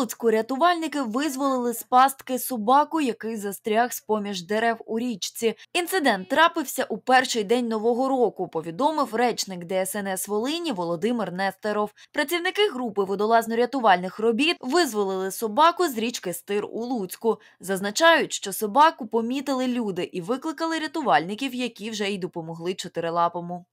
Луцьку рятувальники визволили з пастки собаку, який застряг з поміж дерев у річці. Інцидент трапився у перший день нового року. Повідомив речник ДСНС Волині Володимир Нестеров. Працівники групи водолазно-рятувальних робіт визволили собаку з річки Стир у Луцьку. Зазначають, що собаку помітили люди і викликали рятувальників, які вже й допомогли чотирилапому.